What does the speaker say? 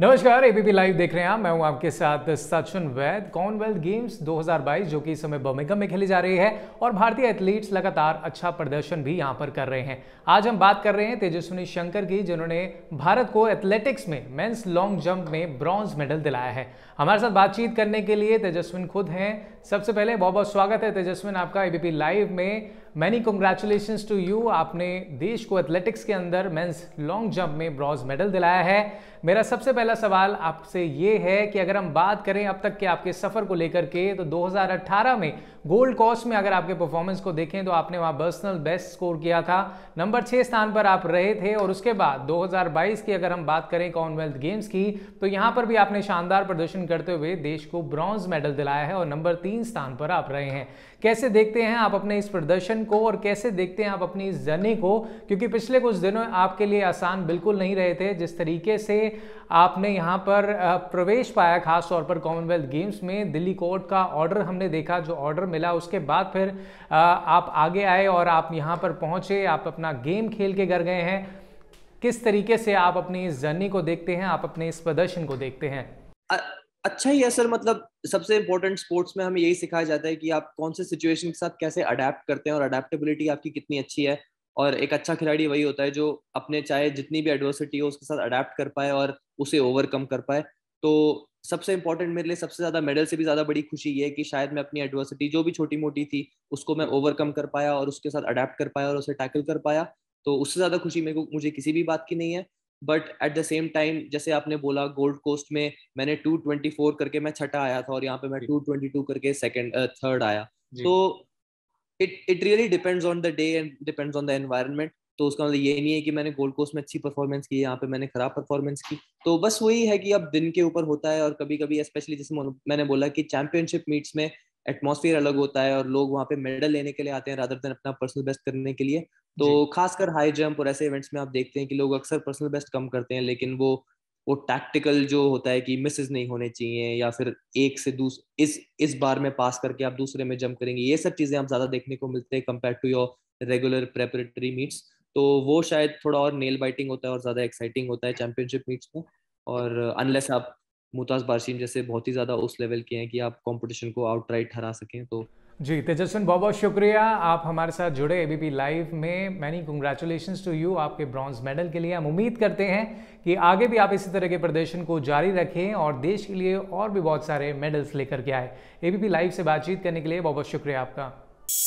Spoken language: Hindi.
नमस्कार एबीपी लाइव देख रहे हैं मैं हूं आपके साथ सचिन वैद कॉमनवेल्थ गेम्स 2022 जो कि इस समय बर्मिंगम में खेली जा रही है और भारतीय एथलीट्स लगातार अच्छा प्रदर्शन भी यहां पर कर रहे हैं आज हम बात कर रहे हैं तेजस्विनी शंकर की जिन्होंने भारत को एथलेटिक्स में मेंस लॉन्ग जंप में ब्रॉन्ज मेडल दिलाया है हमारे साथ बातचीत करने के लिए तेजस्विन खुद हैं सबसे पहले बहुत बहुत स्वागत है तेजस्विन आपका एबीपी लाइव में मैनी कॉन्ग्रेचुलेशन टू यू आपने देश को एथलेटिक्स के अंदर मेंस लॉन्ग जंप में ब्रॉन्ज मेडल दिलाया है मेरा सबसे पहला सवाल आपसे ये है कि अगर हम बात करें अब तक के आपके सफ़र को लेकर के तो 2018 में गोल्ड कॉस्ट में अगर आपके परफॉर्मेंस को देखें तो आपने वहाँ पर्सनल बेस्ट स्कोर किया था नंबर छः स्थान पर आप रहे थे और उसके बाद 2022 की अगर हम बात करें कॉमनवेल्थ गेम्स की तो यहाँ पर भी आपने शानदार प्रदर्शन करते हुए देश को ब्रॉन्ज मेडल दिलाया है और नंबर तीन स्थान पर आप रहे हैं कैसे देखते हैं आप अपने इस प्रदर्शन को और कैसे देखते हैं आप अपनी इस जर्नी को क्योंकि पिछले कुछ दिनों आपके लिए आसान बिल्कुल नहीं रहे थे जिस तरीके से आपने यहाँ पर प्रवेश पाया खास तौर पर कॉमनवेल्थ गेम्स में दिल्ली कोर्ट का ऑर्डर हमने देखा जो ऑर्डर मिला उसके बाद फिर आप आगे आए और आप यहाँ पर पहुँचे आप अपना गेम खेल के घर गए हैं किस तरीके से आप अपनी इस जर्नी को देखते हैं आप अपने इस प्रदर्शन को देखते हैं अच्छा ही है सर मतलब सबसे इम्पोर्टेंट स्पोर्ट्स में हमें यही सिखाया जाता है कि आप कौन से सिचुएशन के साथ कैसे अडेप्ट करते हैं और अडेप्टेबिलिटी आपकी कितनी अच्छी है और एक अच्छा खिलाड़ी वही होता है जो अपने चाहे जितनी भी एडवर्सिटी हो उसके साथ अडेप्ट कर पाए और उसे ओवरकम कर पाए तो सबसे इंपॉर्टेंट मेरे लिए सबसे ज्यादा मेडल से भी ज्यादा बड़ी खुशी ये है कि शायद मैं अपनी एडवर्सिटी जो भी छोटी मोटी थी उसको मैं ओवरकम कर पाया और उसके साथ अडेप्ट कर पाया और उसे टैकल कर पाया तो उससे ज्यादा खुशी मेरे को मुझे किसी भी बात की नहीं है but at the same time जैसे आपने बोला गोल्ड कोस्ट में मैंने 224 करके मैं छठा आया था और यहाँ पे मैं 222 करके सेकंड थर्ड आया तो it it really depends on the day and depends on the environment तो उसका मतलब ये नहीं है कि मैंने गोल्ड कोस्ट में अच्छी परफॉर्मेंस की यहाँ पे मैंने खराब परफॉर्मेंस की तो बस वही है कि अब दिन के ऊपर होता है और कभी कभी स्पेशली जैसे मैंने बोला कि चैंपियनशिप मीट्स में एटमोसफियर अलग होता है और लोग वहाँ पे मेडल लेने के लिए आते हैं रादर देन अपना पर्सनल बेस्ट करने के लिए तो खासकर हाई जंप और ऐसे इवेंट्स में आप देखते हैं कि लोग अक्सर पर्सनल बेस्ट कम करते हैं लेकिन वो वो टैक्टिकल जो होता है कि मिसेज नहीं होने चाहिए या फिर एक से दूस इस इस बार में पास करके आप दूसरे में जंप करेंगे ये सब चीजें आप ज्यादा देखने को मिलते हैं compare to your regular preparatory meets तो वो शायद थोड़ा और नेल बाइटिंग होता है और ज्यादा एक्साइटिंग होता है चैंपियनशिप मीट्स में और अनलेस आप मुताज बारशीम जैसे बहुत ही ज़्यादा उस लेवल के हैं कि आप कंपटीशन को आउटराइट हरा सकें तो जी तेजस्विन बहुत बहुत शुक्रिया आप हमारे साथ जुड़े एबीपी लाइव में मैनी कंग्रेचुलेशन टू यू आपके ब्रॉन्ज मेडल के लिए हम उम्मीद करते हैं कि आगे भी आप इसी तरह के प्रदर्शन को जारी रखें और देश के लिए और भी बहुत सारे मेडल्स लेकर के आए एबीपी लाइव से बातचीत करने के लिए बहुत बहुत शुक्रिया आपका